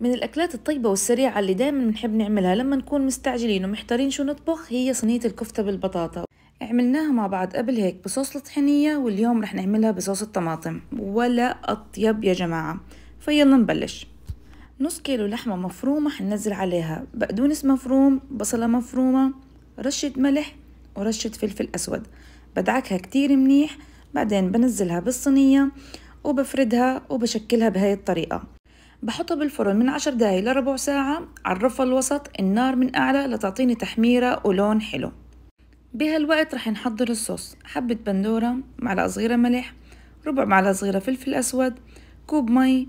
من الأكلات الطيبة والسريعة اللي دايما بنحب نعملها لما نكون مستعجلين ومحتارين شو نطبخ هي صينية الكفتة بالبطاطا عملناها مع بعض قبل هيك بصوص الطحينية واليوم رح نعملها بصوص الطماطم ولا أطيب يا جماعة فيلا نبلش نص كيلو لحمة مفرومة حننزل عليها بقدونس مفروم بصلة مفرومة رشة ملح ورشة فلفل أسود بدعكها كتير منيح بعدين بنزلها بالصينية وبفردها وبشكلها بهاي الطريقة بحطها بالفرن من عشر دقايق لربع ساعة على الرف الوسط النار من أعلى لتعطيني تحميرة ولون حلو بهالوقت رح نحضر الصوص حبة بندورة معلقة صغيرة ملح ربع معلقة صغيرة فلفل أسود كوب مي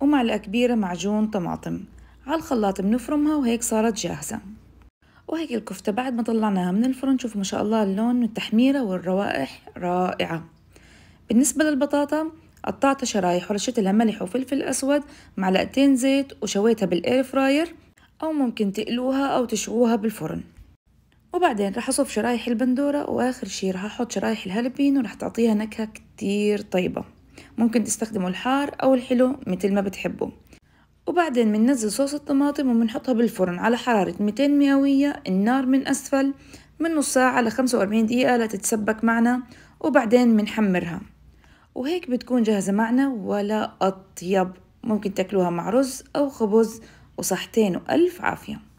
ومعلقة كبيرة معجون طماطم على الخلاط بنفرمها وهيك صارت جاهزة وهيك الكفتة بعد ما طلعناها من الفرن شوفوا ما شاء الله اللون والتحميرة والروائح رائعة بالنسبة للبطاطا قطعت شرايح ورشيت لها ملح وفلفل أسود معلقتين زيت وشويتها بالإير فراير أو ممكن تقلوها أو تشووها بالفرن وبعدين رح أصف شرايح البندورة وآخر شي رح أحط شرايح الهالبين ورح تعطيها نكهة كتير طيبة ممكن تستخدموا الحار أو الحلو مثل ما بتحبوا وبعدين بننزل صوص الطماطم وبنحطها بالفرن على حرارة 200 مئوية النار من أسفل من نص ساعة ل 45 دقيقة لتتسبك معنا وبعدين بنحمرها وهيك بتكون جاهزة معنا ولا أطيب ممكن تاكلوها مع رز أو خبز وصحتين وألف عافية